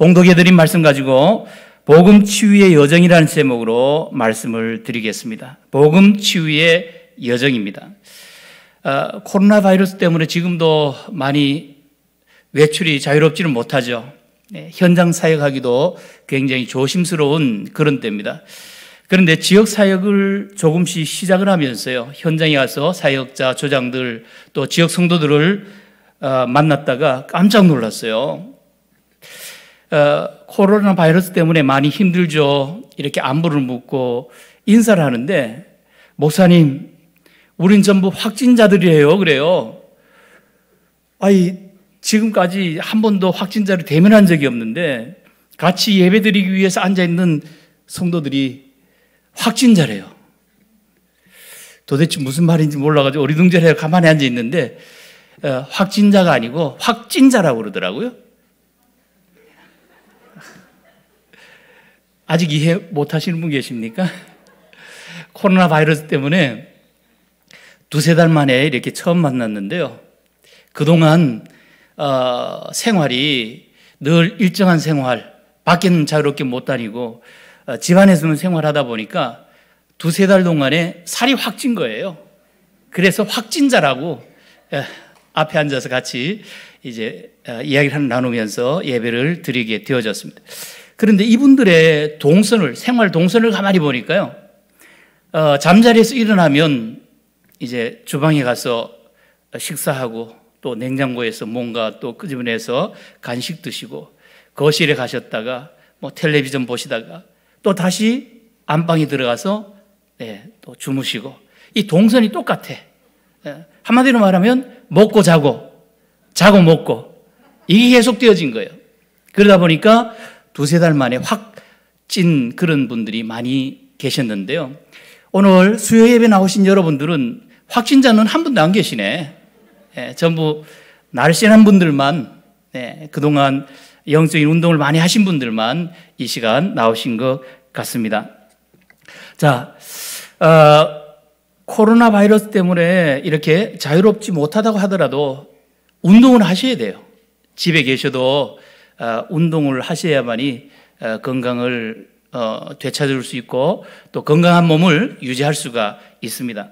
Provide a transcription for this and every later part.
봉독해드린 말씀 가지고 복음 치유의 여정이라는 제목으로 말씀을 드리겠습니다. 복음 치유의 여정입니다. 어, 코로나 바이러스 때문에 지금도 많이 외출이 자유롭지는 못하죠. 네, 현장 사역하기도 굉장히 조심스러운 그런 때입니다. 그런데 지역 사역을 조금씩 시작을 하면서요. 현장에 와서 사역자, 조장들 또 지역 성도들을 어, 만났다가 깜짝 놀랐어요. 어, 코로나 바이러스 때문에 많이 힘들죠. 이렇게 안부를 묻고 인사를 하는데 목사님, 우린 전부 확진자들이에요. 그래요. 아이 지금까지 한 번도 확진자를 대면한 적이 없는데 같이 예배드리기 위해서 앉아 있는 성도들이 확진자래요. 도대체 무슨 말인지 몰라가지고 어리둥절해 가만히 앉아 있는데 어, 확진자가 아니고 확진자라고 그러더라고요. 아직 이해 못 하시는 분 계십니까? 코로나 바이러스 때문에 두세 달 만에 이렇게 처음 만났는데요. 그동안 어, 생활이 늘 일정한 생활, 밖에는 자유롭게 못 다니고 어, 집안에서는 생활하다 보니까 두세 달 동안에 살이 확 찐 거예요. 그래서 확진자라고 에, 예, 앞에 앉아서 같이 이제 에, 어, 이야기를 나누면서 예배를 드리게 되어졌습니다. 그런데 이분들의 동선을, 생활 동선을 가만히 보니까요, 어, 잠자리에서 일어나면 이제 주방에 가서 식사하고 또 냉장고에서 뭔가 또 끄집어내서 그 간식 드시고 거실에 가셨다가 뭐 텔레비전 보시다가 또 다시 안방에 들어가서 네, 또 주무시고 이 동선이 똑같아. 예, 한마디로 말하면 먹고 자고 자고 먹고 이게 계속 되어진 거예요. 그러다 보니까 두세 달 만에 확 찐 그런 분들이 많이 계셨는데요. 오늘 수요 예배 나오신 여러분들은 확진자는 한 분도 안 계시네. 예, 전부 날씬한 분들만 예, 그동안 영적인 운동을 많이 하신 분들만 이 시간 나오신 것 같습니다. 자, 어, 코로나 바이러스 때문에 이렇게 자유롭지 못하다고 하더라도 운동을 하셔야 돼요. 집에 계셔도 어, 운동을 하셔야만이 어, 건강을 어, 되찾을 수 있고 또 건강한 몸을 유지할 수가 있습니다.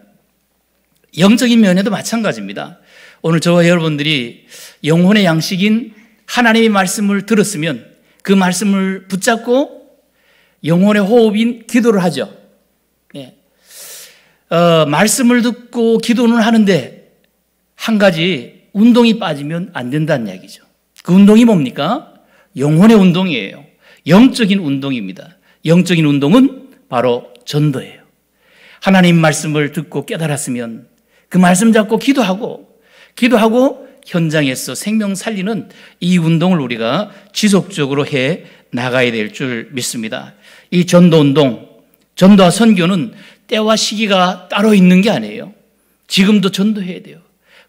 영적인 면에도 마찬가지입니다. 오늘 저와 여러분들이 영혼의 양식인 하나님의 말씀을 들었으면 그 말씀을 붙잡고 영혼의 호흡인 기도를 하죠. 예. 어, 말씀을 듣고 기도는 하는데 한 가지 운동이 빠지면 안 된다는 이야기죠. 그 운동이 뭡니까? 영혼의 운동이에요. 영적인 운동입니다. 영적인 운동은 바로 전도예요. 하나님 말씀을 듣고 깨달았으면 그 말씀 잡고 기도하고 기도하고 현장에서 생명 살리는 이 운동을 우리가 지속적으로 해 나가야 될 줄 믿습니다. 이 전도 운동, 전도와 선교는 때와 시기가 따로 있는 게 아니에요. 지금도 전도해야 돼요.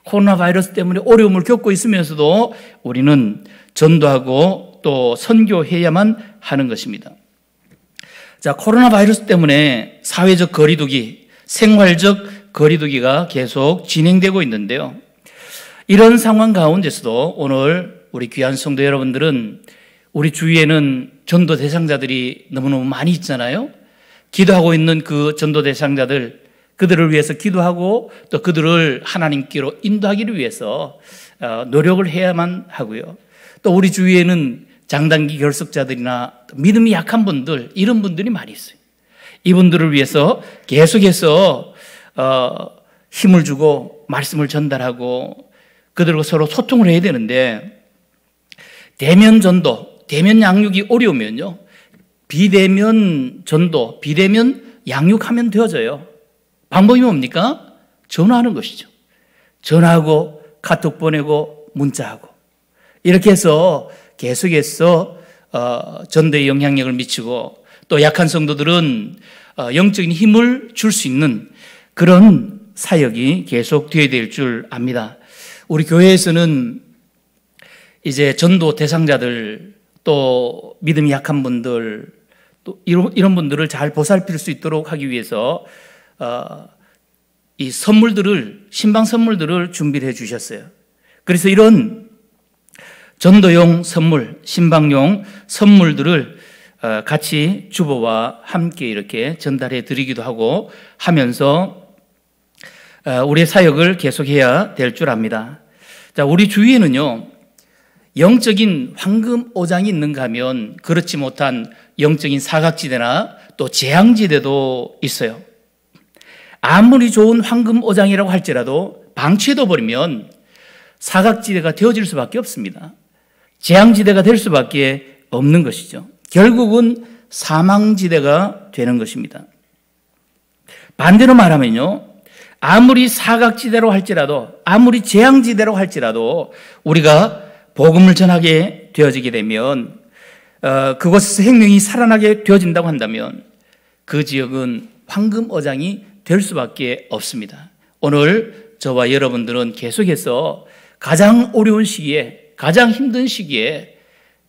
코로나 바이러스 때문에 어려움을 겪고 있으면서도 우리는 전도하고 또 선교해야만 하는 것입니다. 자, 코로나 바이러스 때문에 사회적 거리두기, 생활적 거리두기가 계속 진행되고 있는데요. 이런 상황 가운데서도 오늘 우리 귀한 성도 여러분들은 우리 주위에는 전도 대상자들이 너무너무 많이 있잖아요. 기도하고 있는 그 전도 대상자들, 그들을 위해서 기도하고 또 그들을 하나님께로 인도하기를 위해서 어, 노력을 해야만 하고요. 또 우리 주위에는 장단기 결석자들이나 믿음이 약한 분들 이런 분들이 많이 있어요. 이분들을 위해서 계속해서 어, 힘을 주고 말씀을 전달하고 그들과 서로 소통을 해야 되는데 대면 전도, 대면 양육이 어려우면요 비대면 전도, 비대면 양육하면 되어져요. 방법이 뭡니까? 전화하는 것이죠. 전화하고 카톡 보내고 문자하고 이렇게 해서 계속해서 어, 전도의 영향력을 미치고 또 약한 성도들은 어, 영적인 힘을 줄 수 있는 그런 사역이 계속 되어야될 줄 압니다. 우리 교회에서는 이제 전도 대상자들 또 믿음이 약한 분들 또 이런, 이런 분들을 잘 보살필 수 있도록 하기 위해서 어, 이 선물들을 신방 선물들을 준비를 해 주셨어요. 그래서 이런 전도용 선물, 신방용 선물들을 어, 같이 주보와 함께 이렇게 전달해 드리기도 하고 하면서 어, 우리의 사역을 계속해야 될 줄 압니다. 자, 우리 주위에는요, 영적인 황금 오장이 있는가 하면 그렇지 못한 영적인 사각지대나 또 재앙지대도 있어요. 아무리 좋은 황금 오장이라고 할지라도 방치해둬 버리면 사각지대가 되어질 수밖에 없습니다. 재앙지대가 될 수밖에 없는 것이죠. 결국은 사망지대가 되는 것입니다. 반대로 말하면요. 아무리 사각지대로 할지라도, 아무리 재앙지대로 할지라도, 우리가 복음을 전하게 되어지게 되면, 어, 그곳에서 생명이 살아나게 되어진다고 한다면, 그 지역은 황금어장이 될 수밖에 없습니다. 오늘 저와 여러분들은 계속해서 가장 어려운 시기에 가장 힘든 시기에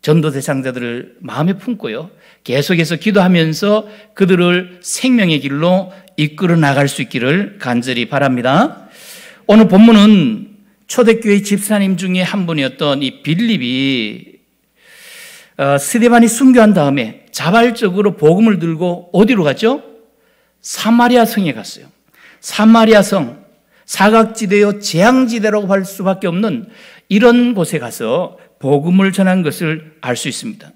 전도 대상자들을 마음에 품고요. 계속해서 기도하면서 그들을 생명의 길로 이끌어 나갈 수 있기를 간절히 바랍니다. 오늘 본문은 초대교회 집사님 중에 한 분이었던 이 빌립이 어, 스데반이 순교한 다음에 자발적으로 복음을 들고 어디로 갔죠? 사마리아 성에 갔어요. 사마리아 성, 사각지대여 재앙지대라고 할 수밖에 없는 이런 곳에 가서 복음을 전한 것을 알 수 있습니다.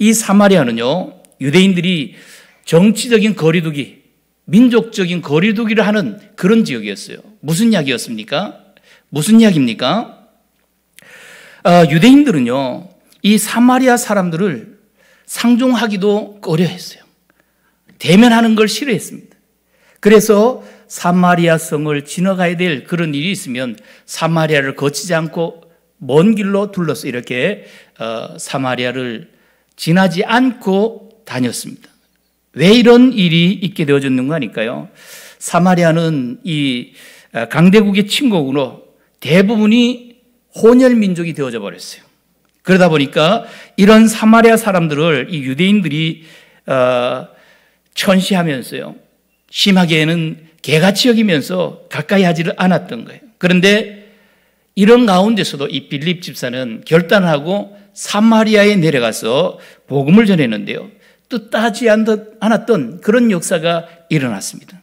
이 사마리아는요, 유대인들이 정치적인 거리두기, 민족적인 거리두기를 하는 그런 지역이었어요. 무슨 이야기였습니까? 무슨 이야기입니까? 어, 아, 유대인들은요, 이 사마리아 사람들을 상종하기도 꺼려 했어요. 대면하는 걸 싫어했습니다. 그래서 사마리아 성을 지나가야 될 그런 일이 있으면 사마리아를 거치지 않고 먼 길로 둘러서 이렇게 어, 사마리아를 지나지 않고 다녔습니다. 왜 이런 일이 있게 되어졌는가 하니까요. 사마리아는 이 어, 강대국의 침공으로 대부분이 혼혈 민족이 되어져 버렸어요. 그러다 보니까 이런 사마리아 사람들을 이 유대인들이 어, 천시하면서요. 심하게는 개같이 여기면서 가까이 하지를 않았던 거예요. 그런데 이런 가운데서도 이 빌립 집사는 결단하고 사마리아에 내려가서 복음을 전했는데요. 뜻하지 않았던 그런 역사가 일어났습니다.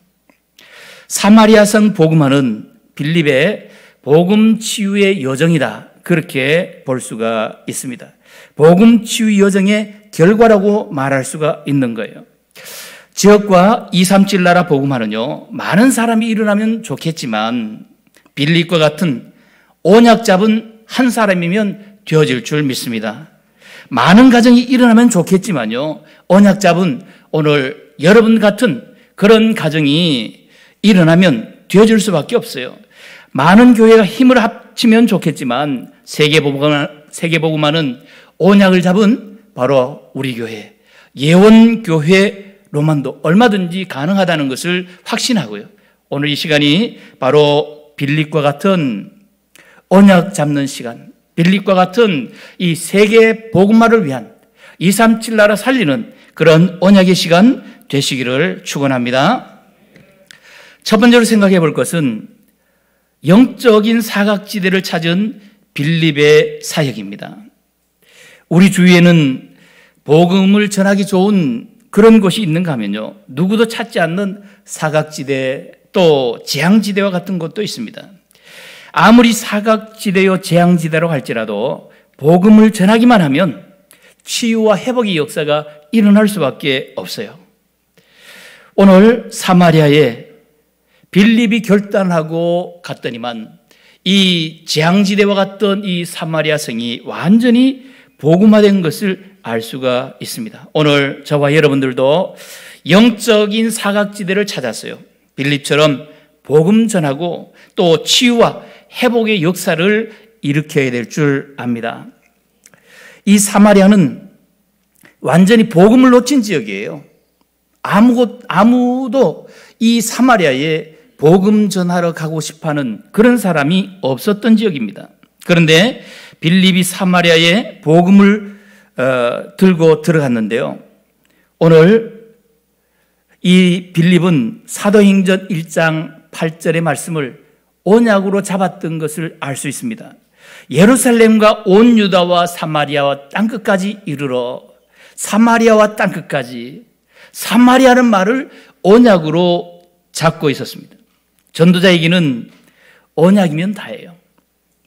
사마리아성 복음화는 빌립의 복음 치유의 여정이다. 그렇게 볼 수가 있습니다. 복음 치유 여정의 결과라고 말할 수가 있는 거예요. 지역과 2, 3, 7 나라 복음화는요, 많은 사람이 일어나면 좋겠지만, 빌립과 같은 언약 잡은 한 사람이면 되어질 줄 믿습니다. 많은 가정이 일어나면 좋겠지만요, 언약 잡은 오늘 여러분 같은 그런 가정이 일어나면 되어질 수밖에 없어요. 많은 교회가 힘을 합치면 좋겠지만, 세계복음화, 세계약을 잡은 바로 우리 교회, 예원교회 로만도 얼마든지 가능하다는 것을 확신하고요. 오늘 이 시간이 바로 빌립과 같은 언약 잡는 시간, 빌립과 같은 이 세계 복음화를 위한 237 나라 살리는 그런 언약의 시간 되시기를 축원합니다. 첫 번째로 생각해 볼 것은 영적인 사각지대를 찾은 빌립의 사역입니다. 우리 주위에는 복음을 전하기 좋은 그런 곳이 있는가 하면요. 누구도 찾지 않는 사각지대 또 재앙지대와 같은 곳도 있습니다. 아무리 사각지대요 재앙지대로 할지라도 복음을 전하기만 하면 치유와 회복의 역사가 일어날 수밖에 없어요. 오늘 사마리아에 빌립이 결단하고 갔더니만 이 재앙지대와 같던 이 사마리아 성이 완전히 복음화된 것을 알 수가 있습니다. 오늘 저와 여러분들도 영적인 사각지대를 찾았어요. 빌립처럼 복음 전하고 또 치유와 회복의 역사를 일으켜야 될 줄 압니다. 이 사마리아는 완전히 복음을 놓친 지역이에요. 아무것 아무도 이 사마리아에 복음 전하러 가고 싶어하는 그런 사람이 없었던 지역입니다. 그런데 빌립이 사마리아에 복음을 어, 들고 들어갔는데요. 오늘 이 빌립은 사도행전 1장 8절의 말씀을 언약으로 잡았던 것을 알 수 있습니다. 예루살렘과 온 유다와 사마리아와 땅끝까지 이르러 사마리아와 땅끝까지 사마리아는 말을 언약으로 잡고 있었습니다. 전도자에게는 언약이면 다예요.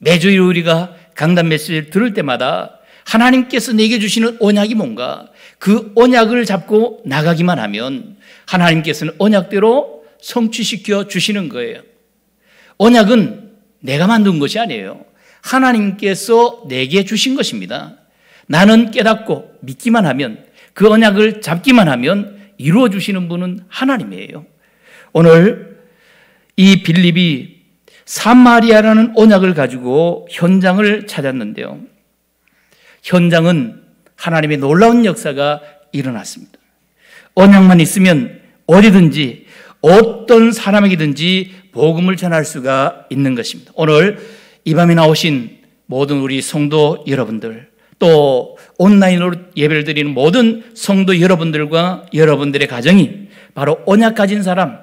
매주 우리가 강단 메시지를 들을 때마다 하나님께서 내게 주시는 언약이 뭔가 그 언약을 잡고 나가기만 하면 하나님께서는 언약대로 성취시켜 주시는 거예요. 언약은 내가 만든 것이 아니에요. 하나님께서 내게 주신 것입니다. 나는 깨닫고 믿기만 하면 그 언약을 잡기만 하면 이루어 주시는 분은 하나님이에요. 오늘 이 빌립이 사마리아라는 언약을 가지고 현장을 찾았는데요. 현장은 하나님의 놀라운 역사가 일어났습니다. 언약만 있으면 어디든지 어떤 사람에게든지 복음을 전할 수가 있는 것입니다. 오늘 이 밤에 나오신 모든 우리 성도 여러분들 또 온라인으로 예배를 드리는 모든 성도 여러분들과 여러분들의 가정이 바로 언약 가진 사람,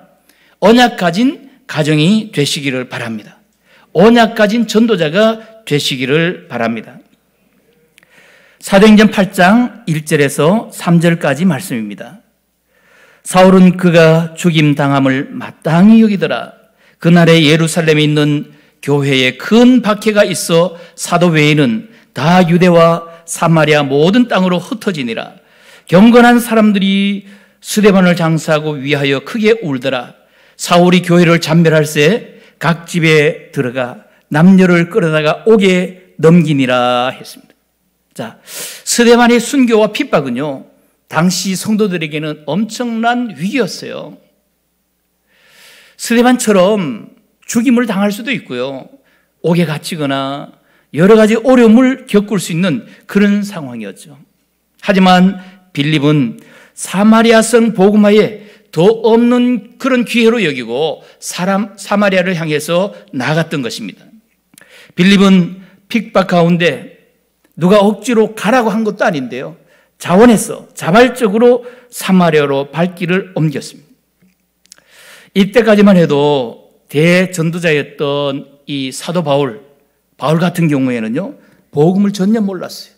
언약 가진 가정이 되시기를 바랍니다. 언약 가진 전도자가 되시기를 바랍니다. 사도행전 8장 1절에서 3절까지 말씀입니다. 사울은 그가 죽임 당함을 마땅히 여기더라. 그날에 예루살렘에 있는 교회에 큰 박해가 있어 사도 외에는 다 유대와 사마리아 모든 땅으로 흩어지니라. 경건한 사람들이 수대반을 장사하고 위하여 크게 울더라. 사울이 교회를 잔멸할세 각 집에 들어가 남녀를 끌어다가 옥에 넘기니라 했습니다. 자, 스데반의 순교와 핍박은요, 당시 성도들에게는 엄청난 위기였어요. 스데반처럼 죽임을 당할 수도 있고요. 옥에 갇히거나 여러 가지 어려움을 겪을 수 있는 그런 상황이었죠. 하지만 빌립은 사마리아성 복음화에 더 없는 그런 기회로 여기고 사람 사마리아를 향해서 나갔던 것입니다. 빌립은 핍박 가운데 누가 억지로 가라고 한 것도 아닌데요. 자원해서 자발적으로 사마리아로 발길을 옮겼습니다. 이때까지만 해도 대전도자였던 이 사도 바울, 바울 같은 경우에는요, 복음을 전혀 몰랐어요.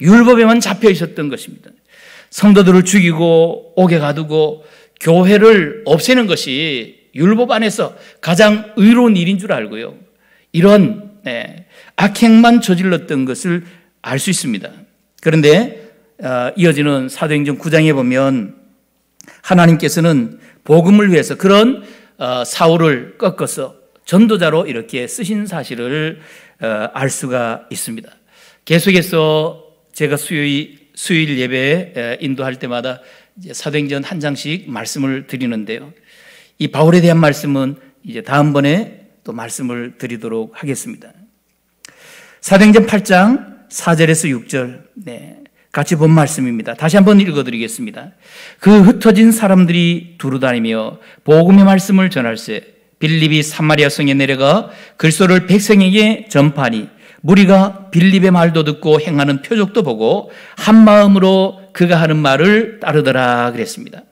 율법에만 잡혀 있었던 것입니다. 성도들을 죽이고 옥에 가두고 교회를 없애는 것이 율법 안에서 가장 의로운 일인 줄 알고요. 이런 네, 악행만 저질렀던 것을 알수 있습니다. 그런데 어, 이어지는 사도행전 9장에 보면 하나님께서는 복음을 위해서 그런 어, 사울을 꺾어서 전도자로 이렇게 쓰신 사실을 어, 알 수가 있습니다. 계속해서 제가 수요일, 수요일 예배 인도할 때마다 사도행전 한 장씩 말씀을 드리는데요. 이 바울에 대한 말씀은 이제 다음번에 또 말씀을 드리도록 하겠습니다. 사도행전 8장 4절에서 6절. 네. 같이 본 말씀입니다. 다시 한번 읽어드리겠습니다. 그 흩어진 사람들이 두루다니며 복음의 말씀을 전할세 빌립이 사마리아 성에 내려가 글소를 백성에게 전파하니 무리가 빌립의 말도 듣고 행하는 표적도 보고 한 마음으로 그가 하는 말을 따르더라 그랬습니다.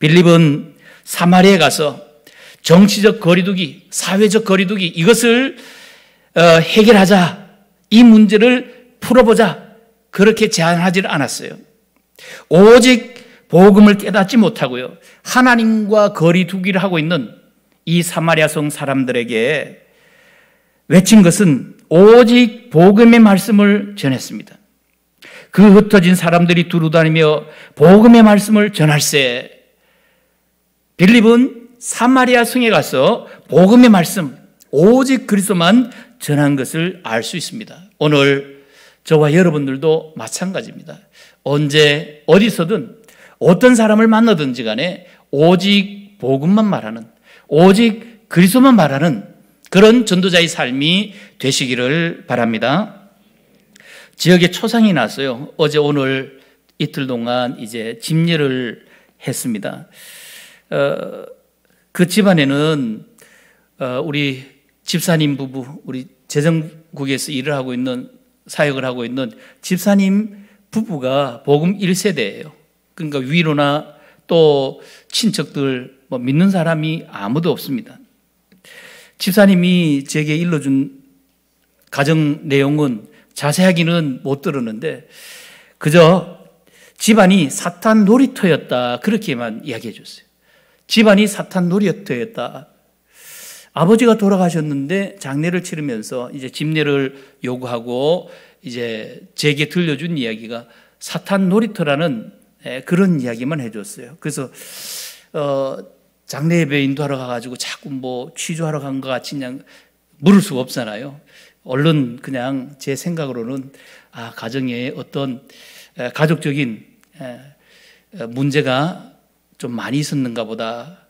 빌립은 사마리아에 가서 정치적 거리두기, 사회적 거리두기 이것을 어, 해결하자 이 문제를 풀어보자. 그렇게 제안하지 않았어요. 오직 복음을 깨닫지 못하고요. 하나님과 거리 두기를 하고 있는 이 사마리아성 사람들에게 외친 것은 오직 복음의 말씀을 전했습니다. 그 흩어진 사람들이 두루다니며 복음의 말씀을 전할세. 빌립은 사마리아 성에 가서 복음의 말씀, 오직 그리스도만 전한 것을 알 수 있습니다. 오늘 저와 여러분들도 마찬가지입니다. 언제 어디서든 어떤 사람을 만나든지 간에 오직 복음만 말하는 오직 그리스도만 말하는 그런 전도자의 삶이 되시기를 바랍니다. 지역에 초상이 났어요. 어제 오늘 이틀 동안 이제 집례를 했습니다. 어, 그 집안에는 어, 우리 집사님 부부, 우리 재정국에서 일을 하고 있는 사역을 하고 있는 집사님 부부가 복음 1세대예요. 그러니까 위로나 또 친척들 뭐 믿는 사람이 아무도 없습니다. 집사님이 제게 일러준 가정 내용은 자세하기는 못 들었는데 그저 집안이 사탄 놀이터였다 그렇게만 이야기해 줬어요. 집안이 사탄 놀이터였다. 아버지가 돌아가셨는데 장례를 치르면서 이제 집례를 요구하고 이제 제게 들려준 이야기가 사탄 놀이터라는 예, 그런 이야기만 해줬어요. 그래서 어 장례 예배 인도하러 가가지고 자꾸 뭐 취조하러 간 것 같이 그냥 물을 수가 없잖아요. 얼른 그냥 제 생각으로는 아 가정에 어떤 예, 가족적인 예, 문제가 좀 많이 있었는가 보다.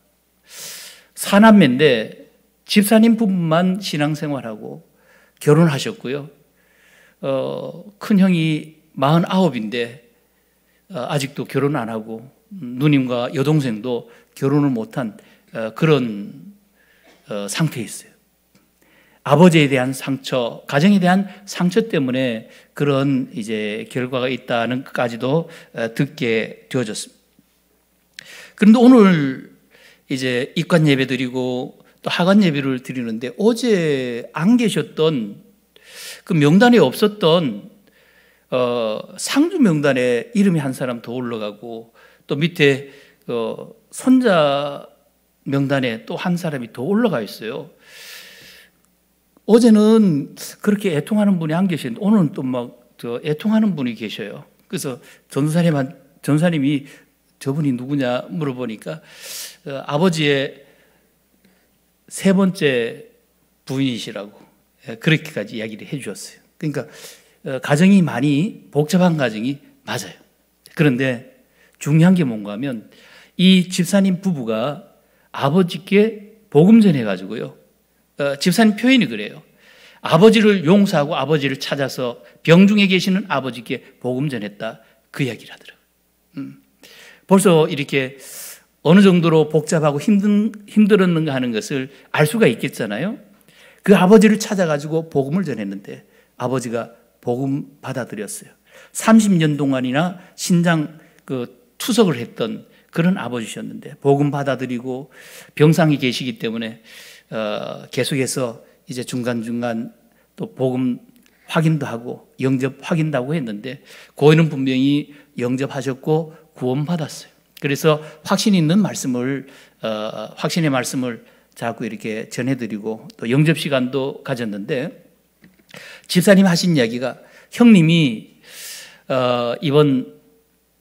사남매인데 집사님 분만 신앙생활하고 결혼하셨고요. 어, 큰 형이 49인데 어, 아직도 결혼 안 하고 음, 누님과 여동생도 결혼을 못한 어, 그런 어, 상태에 있어요. 아버지에 대한 상처, 가정에 대한 상처 때문에 그런 이제 결과가 있다는 것까지도 어, 듣게 되어졌습니다. 그런데 오늘 이제 입관 예배 드리고 또 하간 예비를 드리는데 어제 안 계셨던 그 명단에 없었던 어, 상주 명단에 이름이 한 사람 더 올라가고 또 밑에 어, 손자 명단에 또 한 사람이 더 올라가 있어요. 어제는 그렇게 애통하는 분이 안 계시는데 오늘은 또 막 애통하는 분이 계셔요. 그래서 전사님 전사님이 저분이 누구냐 물어보니까 어, 아버지의 세 번째 부인이시라고 예, 그렇게까지 이야기를 해주셨어요. 그러니까 어, 가정이 많이 복잡한 가정이 맞아요. 그런데 중요한 게 뭔가 하면 이 집사님 부부가 아버지께 복음 전해가지고요. 어, 집사님 표현이 그래요. 아버지를 용서하고 아버지를 찾아서 병중에 계시는 아버지께 복음 전했다. 그 이야기를 하더라고요. 음. 벌써 이렇게 어느 정도로 복잡하고 힘든, 힘들었는가 하는 것을 알 수가 있겠잖아요. 그 아버지를 찾아가지고 복음을 전했는데 아버지가 복음 받아들였어요. 30년 동안이나 신장 그 투석을 했던 그런 아버지셨는데 복음 받아들이고 병상이 계시기 때문에 어, 계속해서 이제 중간중간 또 복음 확인도 하고 영접 확인도 하고 했는데 고인은 분명히 영접하셨고 구원받았어요. 그래서 확신 있는 말씀을 어, 확신의 말씀을 자꾸 이렇게 전해드리고 또 영접 시간도 가졌는데 집사님 하신 이야기가 형님이 어, 이번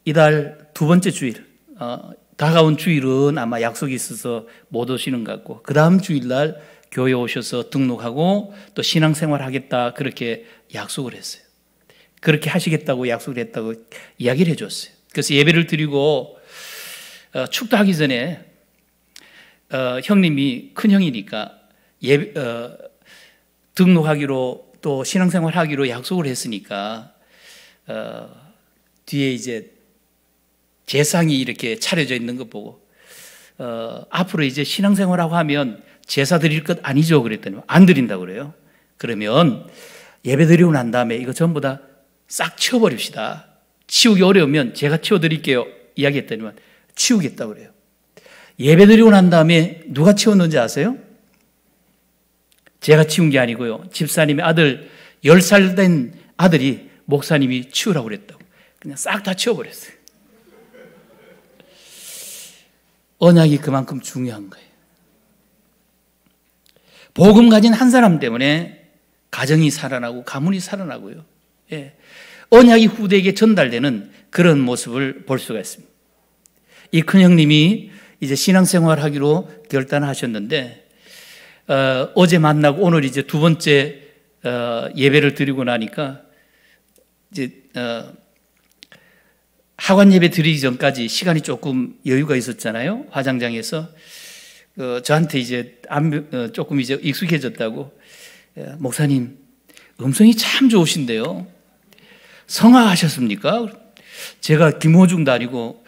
이달 두 번째 주일 어, 다가온 주일은 아마 약속이 있어서 못 오시는 것 같고 그 다음 주일날 교회 오셔서 등록하고 또 신앙생활 하겠다 그렇게 약속을 했어요. 그렇게 하시겠다고 약속을 했다고 이야기를 해줬어요. 그래서 예배를 드리고 어, 축도하기 전에 어, 형님이 큰 형이니까 예, 어, 등록하기로 또 신앙생활 하기로 약속을 했으니까 어, 뒤에 이제 재상이 이렇게 차려져 있는 거 보고 어, 앞으로 이제 신앙생활하고 하면 제사 드릴 것 아니죠 그랬더니 안드린다 그래요. 그러면 예배 드리고 난 다음에 이거 전부 다 싹 치워버립시다. 치우기 어려우면 제가 치워드릴게요. 이야기했더니만 치우겠다고 그래요. 예배 드리고 난 다음에 누가 치웠는지 아세요? 제가 치운 게 아니고요. 집사님의 아들, 10살 된 아들이 목사님이 치우라고 그랬다고. 그냥 싹 다 치워버렸어요. 언약이 그만큼 중요한 거예요. 복음 가진 한 사람 때문에 가정이 살아나고 가문이 살아나고요. 예. 언약이 후대에게 전달되는 그런 모습을 볼 수가 있습니다. 이큰 형님이 이제 신앙생활 하기로 결단하셨는데 어, 제 만나고 오늘 이제 두 번째 어, 예배를 드리고 나니까 이제 어, 하관 예배 드리기 전까지 시간이 조금 여유가 있었잖아요 화장장에서 어, 저한테 이제 안, 어, 조금 이제 익숙해졌다고 예, 목사님 음성이 참 좋으신데요 성화하셨습니까? 제가 김호중 다니고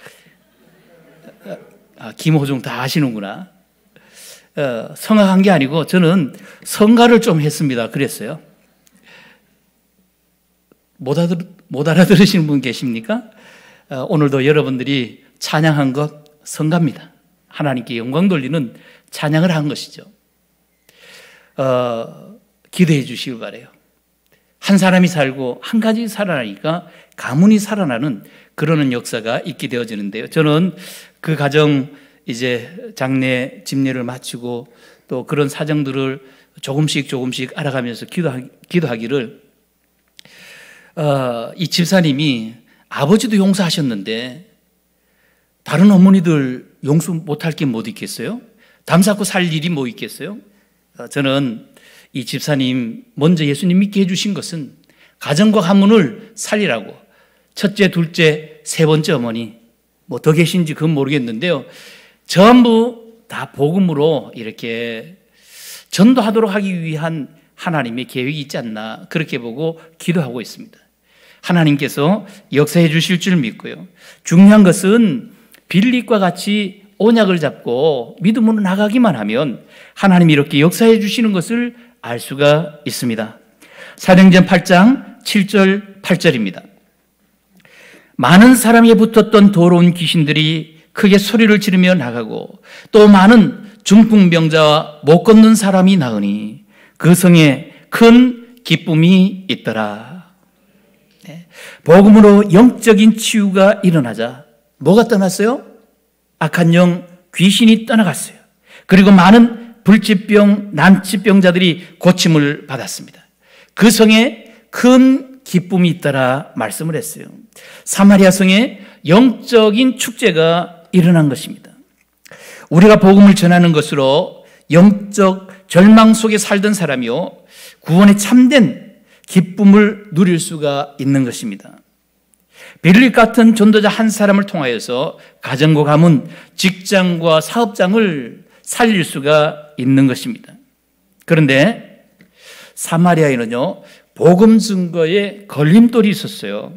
아, 김호중 다 아시는구나. 어, 성악한 게 아니고 저는 성가를 좀 했습니다. 그랬어요. 못, 알아들, 못 알아들으시는 분 계십니까? 어, 오늘도 여러분들이 찬양한 것 성가입니다. 하나님께 영광 돌리는 찬양을 한 것이죠. 어, 기대해 주시길 바래요. 한 사람이 살고 한 가지 살아나니까 가문이 살아나는 그러는 역사가 있게 되어지는데요. 저는 그 가정 이제 장례 집례를 마치고 또 그런 사정들을 조금씩 조금씩 알아가면서 기도하기, 도하기를 어, 이 집사님이 아버지도 용서하셨는데 다른 어머니들 용서 못할 게못 뭐 있겠어요? 담쌓고 살 일이 뭐 있겠어요? 어, 저는 이 집사님 먼저 예수님 믿게 해주신 것은 가정과 가문을 살리라고 첫째, 둘째, 세 번째 어머니 뭐더 계신지 그건 모르겠는데요. 전부 다 복음으로 이렇게 전도하도록 하기 위한 하나님의 계획이 있지 않나 그렇게 보고 기도하고 있습니다. 하나님께서 역사해 주실 줄 믿고요. 중요한 것은 빌립과 같이 언약을 잡고 믿음으로 나가기만 하면 하나님이 이렇게 역사해 주시는 것을 알 수가 있습니다. 사도전 8장 7절 8절입니다. 많은 사람이 붙었던 더러운 귀신들이 크게 소리를 지르며 나가고 또 많은 중풍병자와 못 걷는 사람이 나으니 그 성에 큰 기쁨이 있더라. 네. 복음으로 영적인 치유가 일어나자 뭐가 떠났어요? 악한 영 귀신이 떠나갔어요. 그리고 많은 불치병, 난치병자들이 고침을 받았습니다. 그 성에 큰 기쁨이 있더라 말씀을 했어요. 사마리아 성에 영적인 축제가 일어난 것입니다. 우리가 복음을 전하는 것으로 영적 절망 속에 살던 사람이요 구원의 참된 기쁨을 누릴 수가 있는 것입니다. 베를 같은 전도자 한 사람을 통하여서 가정과 가문, 직장과 사업장을 살릴 수가 있는 것입니다. 그런데 사마리아에는요, 복음 증거에 걸림돌이 있었어요.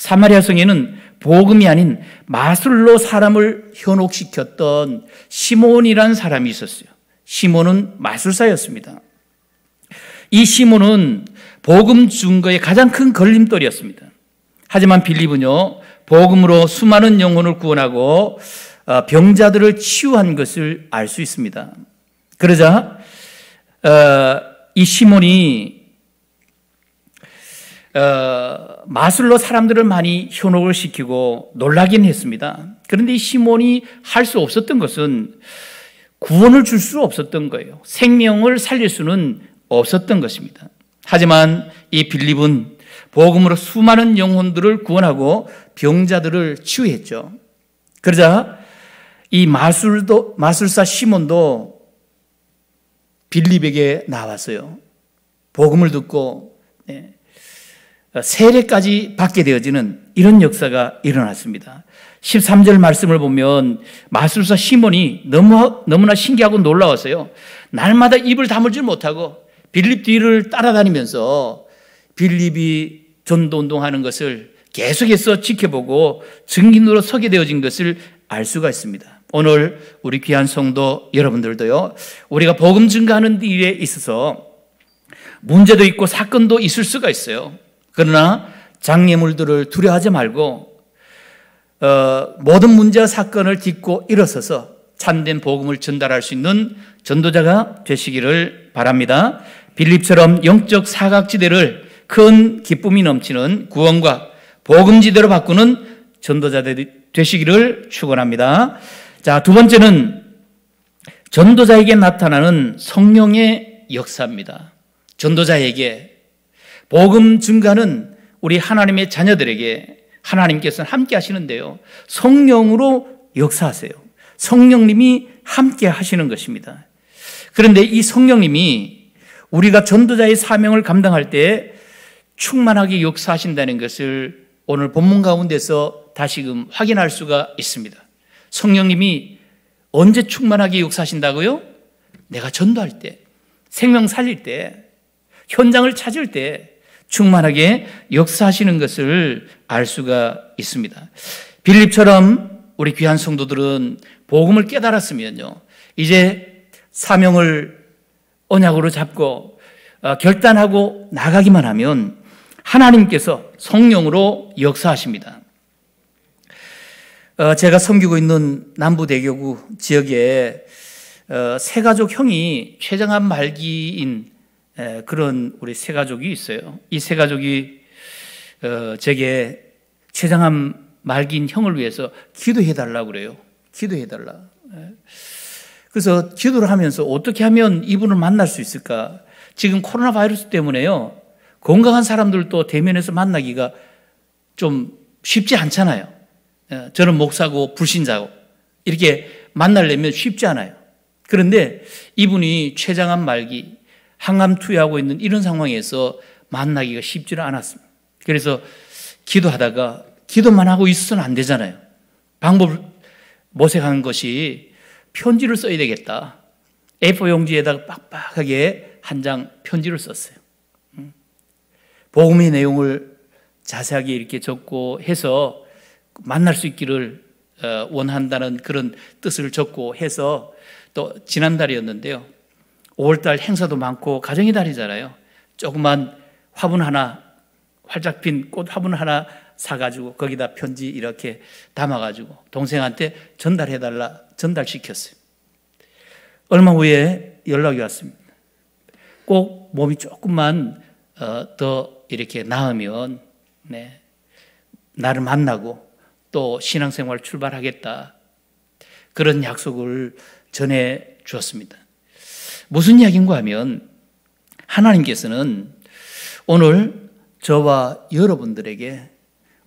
사마리아 성에는 복음이 아닌 마술로 사람을 현혹시켰던 시몬이란 사람이 있었어요. 시몬은 마술사였습니다. 이 시몬은 복음 증거의 가장 큰 걸림돌이었습니다. 하지만 빌립은요, 복음으로 수많은 영혼을 구원하고 어, 병자들을 치유한 것을 알 수 있습니다. 그러자 어, 이 시몬이 어, 마술로 사람들을 많이 현혹을 시키고 놀라긴 했습니다. 그런데 시몬이 할 수 없었던 것은 구원을 줄 수 없었던 거예요. 생명을 살릴 수는 없었던 것입니다. 하지만 이 빌립은 복음으로 수많은 영혼들을 구원하고 병자들을 치유했죠. 그러자 이 마술도 마술사 시몬도 빌립에게 나왔어요. 복음을 듣고 네, 세례까지 받게 되어지는 이런 역사가 일어났습니다. 13절 말씀을 보면 마술사 시몬이 너무, 너무나 신기하고 놀라웠어요. 날마다 입을 다물질 못하고 빌립 뒤를 따라다니면서 빌립이 전도 운동하는 것을 계속해서 지켜보고 증인으로 서게 되어진 것을 알 수가 있습니다. 오늘 우리 귀한 성도 여러분들도요, 우리가 복음 증가하는 일에 있어서 문제도 있고 사건도 있을 수가 있어요. 그러나 장애물들을 두려워하지 말고 어, 모든 문제와 사건을 딛고 일어서서 참된 복음을 전달할 수 있는 전도자가 되시기를 바랍니다. 빌립처럼 영적 사각지대를 큰 기쁨이 넘치는 구원과 복음지대로 바꾸는 전도자 되시기를 축원합니다. 자, 두 번째는 전도자에게 나타나는 성령의 역사입니다. 전도자에게 복음 증가는 우리 하나님의 자녀들에게 하나님께서는 함께 하시는데요. 성령으로 역사하세요. 성령님이 함께 하시는 것입니다. 그런데 이 성령님이 우리가 전도자의 사명을 감당할 때 충만하게 역사하신다는 것을 오늘 본문 가운데서 다시금 확인할 수가 있습니다. 성령님이 언제 충만하게 역사하신다고요? 내가 전도할 때, 생명 살릴 때, 현장을 찾을 때, 충만하게 역사하시는 것을 알 수가 있습니다. 빌립처럼 우리 귀한 성도들은 복음을 깨달았으면요. 이제 사명을 언약으로 잡고 어, 결단하고 나가기만 하면 하나님께서 성령으로 역사하십니다. 어, 제가 섬기고 있는 남부대교구 지역에 어, 세가족 형이 최장암 말기인 그런 우리 세 가족이 있어요. 이 세 가족이 어, 제게 췌장암 말기인 형을 위해서 기도해 달라 그래요. 기도해 달라. 그래서 기도를 하면서 어떻게 하면 이분을 만날 수 있을까? 지금 코로나 바이러스 때문에요. 건강한 사람들도 대면에서 만나기가 좀 쉽지 않잖아요. 저는 목사고 불신자고 이렇게 만나려면 쉽지 않아요. 그런데 이분이 췌장암 말기 항암 투여하고 있는 이런 상황에서 만나기가 쉽지는 않았습니다. 그래서 기도하다가 기도만 하고 있어서는 안 되잖아요. 방법을 모색한 것이 편지를 써야 되겠다. A4 용지에다가 빡빡하게 한 장 편지를 썼어요. 음. 복음의 내용을 자세하게 이렇게 적고 해서 만날 수 있기를 어, 원한다는 그런 뜻을 적고 해서 또 지난달이었는데요. 5월달 행사도 많고 가정의 달이잖아요. 조그만 화분 하나 활짝 핀 꽃 화분 하나 사가지고 거기다 편지 이렇게 담아가지고 동생한테 전달해달라 전달시켰어요. 얼마 후에 연락이 왔습니다. 꼭 몸이 조금만 어, 더 이렇게 나으면 네, 나를 만나고 또 신앙생활 출발하겠다 그런 약속을 전해 주었습니다. 무슨 이야기인가 하면 하나님께서는 오늘 저와 여러분들에게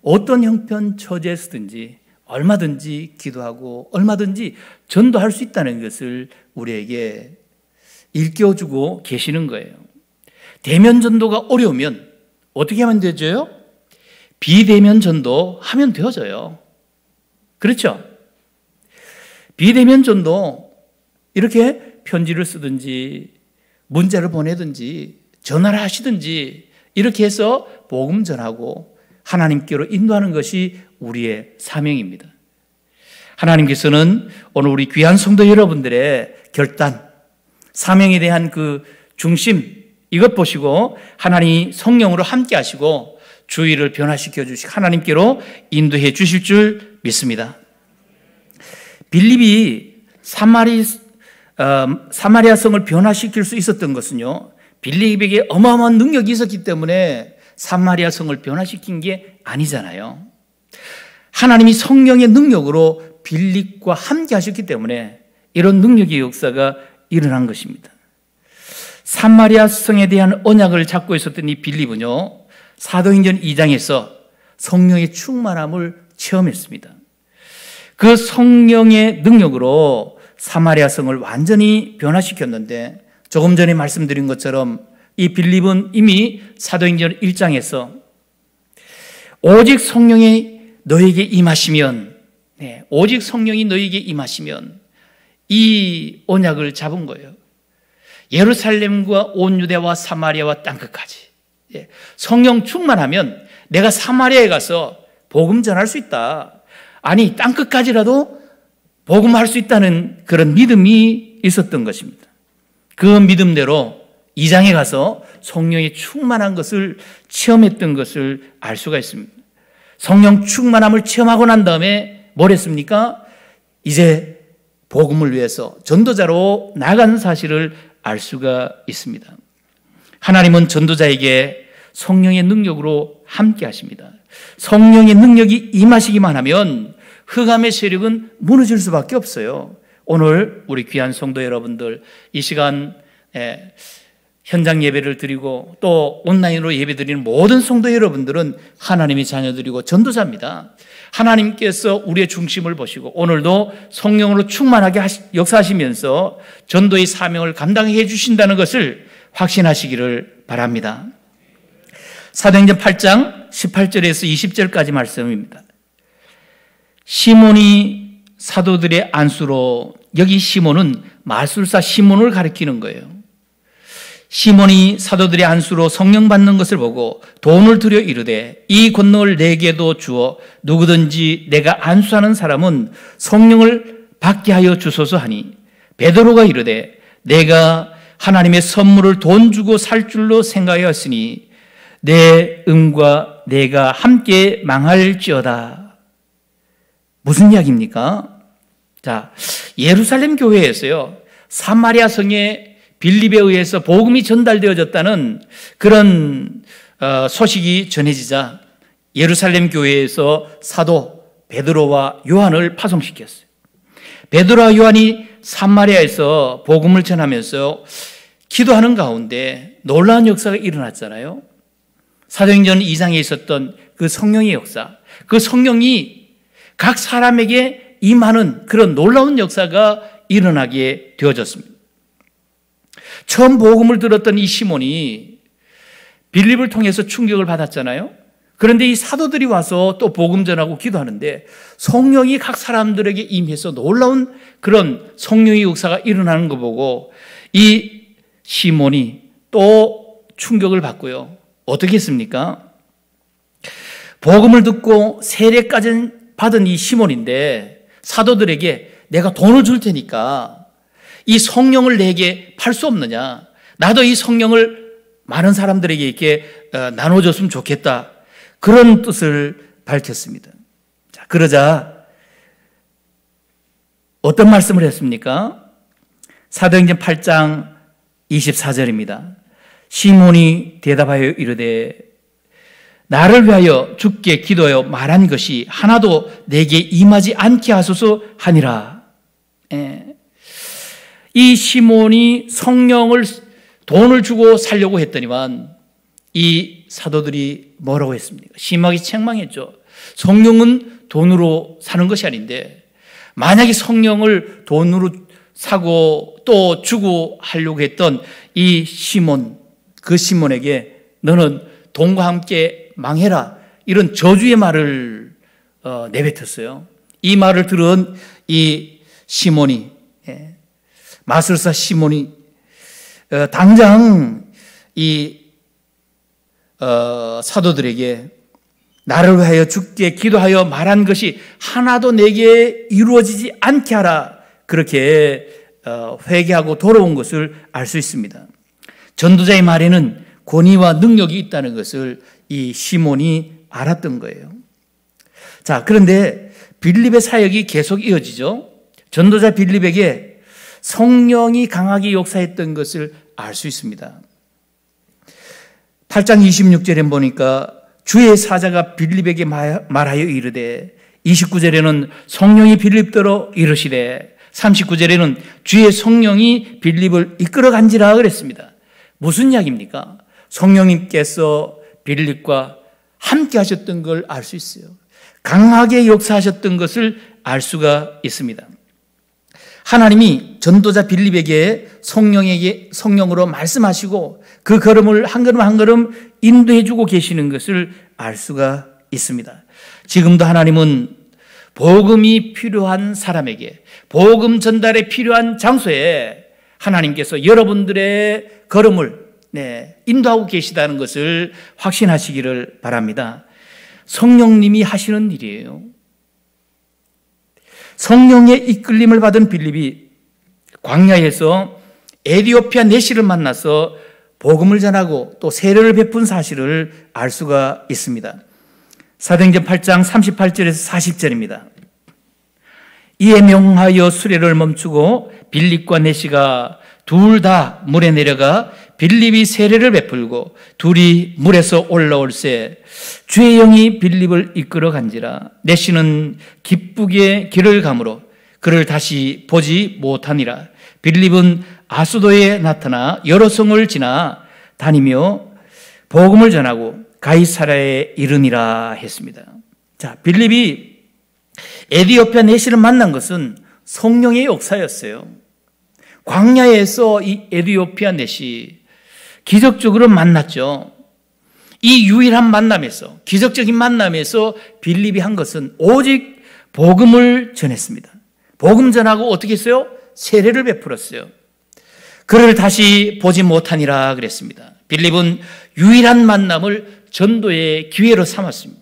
어떤 형편 처지에서든지 얼마든지 기도하고 얼마든지 전도할 수 있다는 것을 우리에게 일깨워주고 계시는 거예요. 대면 전도가 어려우면 어떻게 하면 되죠? 비대면 전도 하면 되어져요. 그렇죠? 비대면 전도 이렇게 편지를 쓰든지 문자를 보내든지 전화를 하시든지 이렇게 해서 복음 전하고 하나님께로 인도하는 것이 우리의 사명입니다. 하나님께서는 오늘 우리 귀한 성도 여러분들의 결단, 사명에 대한 그 중심, 이것 보시고 하나님 성령으로 함께 하시고 주의를 변화시켜 주시 하나님께로 인도해 주실 줄 믿습니다. 빌립이 사마리 음, 사마리아성을 변화시킬 수 있었던 것은요. 빌립에게 어마어마한 능력이 있었기 때문에 사마리아성을 변화시킨 게 아니잖아요. 하나님이 성령의 능력으로 빌립과 함께 하셨기 때문에 이런 능력의 역사가 일어난 것입니다. 사마리아 성에 대한 언약을 잡고 있었던 이 빌립은요. 사도행전 2장에서 성령의 충만함을 체험했습니다. 그 성령의 능력으로 사마리아성을 완전히 변화시켰는데 조금 전에 말씀드린 것처럼 이 빌립은 이미 사도행전 1장에서 오직 성령이 너에게 임하시면 네, 오직 성령이 너에게 임하시면 이 언약을 잡은 거예요. 예루살렘과 온 유대와 사마리아와 땅 끝까지 예, 성령 충만하면 내가 사마리아에 가서 복음 전할 수 있다. 아니 땅 끝까지라도 복음할 수 있다는 그런 믿음이 있었던 것입니다. 그 믿음대로 이장에 가서 성령이 충만한 것을 체험했던 것을 알 수가 있습니다. 성령 충만함을 체험하고 난 다음에 뭘 했습니까? 이제 복음을 위해서 전도자로 나간 사실을 알 수가 있습니다. 하나님은 전도자에게 성령의 능력으로 함께 하십니다. 성령의 능력이 임하시기만 하면 흑암의 세력은 무너질 수밖에 없어요. 오늘 우리 귀한 성도 여러분들 이 시간 예, 현장 예배를 드리고 또 온라인으로 예배 드리는 모든 성도 여러분들은 하나님의 자녀들이고 전도자입니다. 하나님께서 우리의 중심을 보시고 오늘도 성령으로 충만하게 역사하시면서 전도의 사명을 감당해 주신다는 것을 확신하시기를 바랍니다. 사도행전 8장 18절에서 20절까지 말씀입니다. 시몬이 사도들의 안수로 여기 시몬은 말술사 시몬을 가리키는 거예요. 시몬이 사도들의 안수로 성령 받는 것을 보고 돈을 들여 이르되 이 권능을 내게도 주어 누구든지 내가 안수하는 사람은 성령을 받게 하여 주소서 하니 베드로가 이르되 내가 하나님의 선물을 돈 주고 살 줄로 생각하였으니 내 음과 내가 함께 망할지어다 무슨 이야기입니까? 자, 예루살렘 교회에서요. 사마리아 성에 빌립에 의해서 복음이 전달되어졌다는 그런 어, 소식이 전해지자 예루살렘 교회에서 사도 베드로와 요한을 파송시켰어요. 베드로와 요한이 사마리아에서 복음을 전하면서 기도하는 가운데 놀라운 역사가 일어났잖아요. 사도행전 2장에 있었던 그 성령의 역사, 그 성령이 각 사람에게 임하는 그런 놀라운 역사가 일어나게 되어졌습니다. 처음 복음을 들었던 이 시몬이 빌립을 통해서 충격을 받았잖아요. 그런데 이 사도들이 와서 또 복음 전하고 기도하는데 성령이 각 사람들에게 임해서 놀라운 그런 성령의 역사가 일어나는 거 보고 이 시몬이 또 충격을 받고요. 어떻게 했습니까? 복음을 듣고 세례까지는 받은 이 시몬인데 사도들에게 내가 돈을 줄 테니까 이 성령을 내게 팔 수 없느냐. 나도 이 성령을 많은 사람들에게 이렇게 어, 나눠줬으면 좋겠다. 그런 뜻을 밝혔습니다. 자, 그러자 어떤 말씀을 했습니까? 사도행전 8장 24절입니다. 시몬이 대답하여 이르되 나를 위하여 죽게 기도하여 말한 것이 하나도 내게 임하지 않게 하소서 하니라. 예. 이 시몬이 성령을 돈을 주고 살려고 했더니만 이 사도들이 뭐라고 했습니까? 심하게 책망했죠. 성령은 돈으로 사는 것이 아닌데 만약에 성령을 돈으로 사고 또 주고 하려고 했던 이 시몬 그 시몬에게 너는 돈과 함께 망해라 이런 저주의 말을 어, 내뱉었어요. 이 말을 들은 이 시몬이 예, 마술사 시몬이 어, 당장 이 어, 사도들에게 나를 위하여 죽게 기도하여 말한 것이 하나도 내게 이루어지지 않게 하라 그렇게 어, 회개하고 돌아온 것을 알 수 있습니다. 전도자의 말에는 권위와 능력이 있다는 것을 이 시몬이 알았던 거예요. 자, 그런데 빌립의 사역이 계속 이어지죠. 전도자 빌립에게 성령이 강하게 역사했던 것을 알 수 있습니다. 8장 26절에 보니까 주의 사자가 빌립에게 말하여 이르되 29절에는 성령이 빌립더러 이르시되 39절에는 주의 성령이 빌립을 이끌어 간지라 그랬습니다. 무슨 이야기입니까? 성령님께서 빌립과 함께 하셨던 걸 알 수 있어요. 강하게 역사하셨던 것을 알 수가 있습니다. 하나님이 전도자 빌립에게 성령에게 성령으로 말씀하시고 그 걸음을 한 걸음 한 걸음 인도해 주고 계시는 것을 알 수가 있습니다. 지금도 하나님은 복음이 필요한 사람에게 복음 전달에 필요한 장소에 하나님께서 여러분들의 걸음을 네, 인도하고 계시다는 것을 확신하시기를 바랍니다. 성령님이 하시는 일이에요. 성령의 이끌림을 받은 빌립이 광야에서 에디오피아 내시를 만나서 복음을 전하고 또 세례를 베푼 사실을 알 수가 있습니다. 사도행전 8장 38절에서 40절입니다. 이에 명하여 수레를 멈추고 빌립과 내시가 둘 다 물에 내려가 빌립이 세례를 베풀고 둘이 물에서 올라올새 주의 영이 빌립을 이끌어 간지라 내시는 기쁘게 길을 감으로 그를 다시 보지 못하니라 빌립은 아수도에 나타나 여러 성을 지나 다니며 복음을 전하고 가이사라에 이르니라 했습니다. 자, 빌립이 에디오피아 내시를 만난 것은 성령의 역사였어요. 광야에서 이 에디오피아 내시 기적적으로 만났죠. 이 유일한 만남에서 기적적인 만남에서 빌립이 한 것은 오직 복음을 전했습니다. 복음 전하고 어떻게 했어요? 세례를 베풀었어요. 그를 다시 보지 못하니라 그랬습니다. 빌립은 유일한 만남을 전도의 기회로 삼았습니다.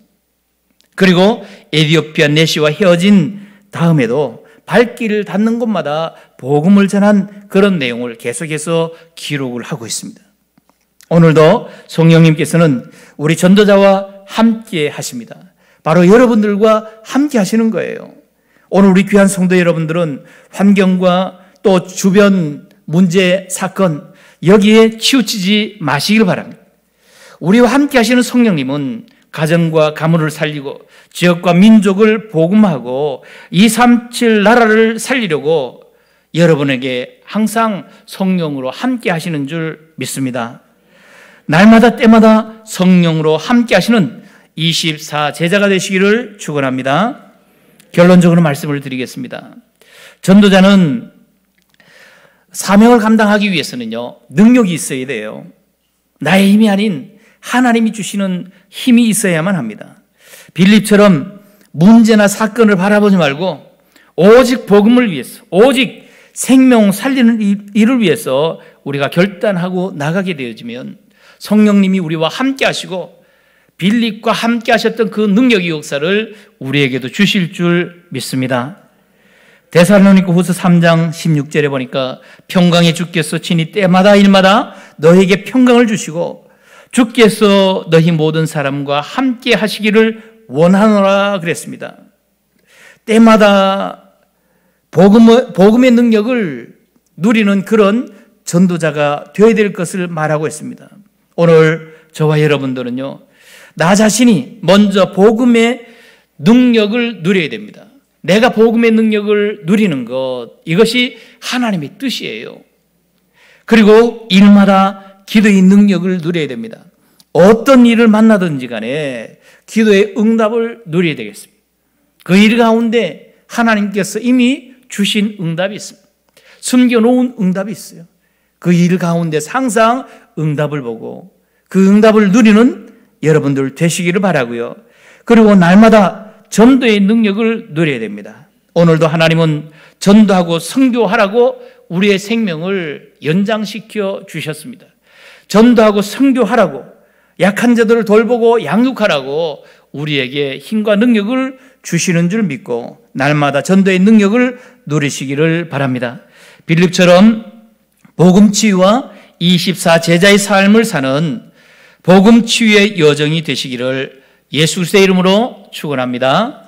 그리고 에디오피아 내시와 헤어진 다음에도 발길을 닿는 곳마다 복음을 전한 그런 내용을 계속해서 기록을 하고 있습니다. 오늘도 성령님께서는 우리 전도자와 함께 하십니다. 바로 여러분들과 함께 하시는 거예요. 오늘 우리 귀한 성도 여러분들은 환경과 또 주변 문제, 사건, 여기에 치우치지 마시길 바랍니다. 우리와 함께 하시는 성령님은 가정과 가문을 살리고 지역과 민족을 복음하고 237 나라를 살리려고 여러분에게 항상 성령으로 함께 하시는 줄 믿습니다. 날마다 때마다 성령으로 함께 하시는 24 제자가 되시기를 축원합니다. 결론적으로 말씀을 드리겠습니다. 전도자는 사명을 감당하기 위해서는요. 능력이 있어야 돼요. 나의 힘이 아닌 하나님이 주시는 힘이 있어야만 합니다. 빌립처럼 문제나 사건을 바라보지 말고 오직 복음을 위해서, 오직 생명 살리는 일을 위해서 우리가 결단하고 나가게 되어지면 성령님이 우리와 함께 하시고 빌립과 함께 하셨던 그 능력의 역사를 우리에게도 주실 줄 믿습니다. 데살로니코 후서 3장 16절에 보니까 평강에 주께서 친히 때마다 일마다 너에게 평강을 주시고 주께서 너희 모든 사람과 함께 하시기를 원하노라 그랬습니다. 때마다 복음, 복음의 능력을 누리는 그런 전도자가 되어야 될 것을 말하고 있습니다. 오늘 저와 여러분들은요, 나 자신이 먼저 복음의 능력을 누려야 됩니다. 내가 복음의 능력을 누리는 것, 이것이 하나님의 뜻이에요. 그리고 일마다 기도의 능력을 누려야 됩니다. 어떤 일을 만나든지 간에 기도의 응답을 누려야 되겠습니다. 그 일 가운데 하나님께서 이미 주신 응답이 있습니다. 숨겨놓은 응답이 있어요. 그일 가운데 항상 응답을 보고 그 응답을 누리는 여러분들 되시기를 바라고요. 그리고 날마다 전도의 능력을 누려야 됩니다. 오늘도 하나님은 전도하고 성교하라고 우리의 생명을 연장시켜 주셨습니다. 전도하고 성교하라고 약한 자들을 돌보고 양육하라고 우리에게 힘과 능력을 주시는 줄 믿고 날마다 전도의 능력을 누리시기를 바랍니다. 빌립처럼 복음치유와 24제자의 삶을 사는 복음치유의 여정이 되시기를 예수의 이름으로 축원합니다.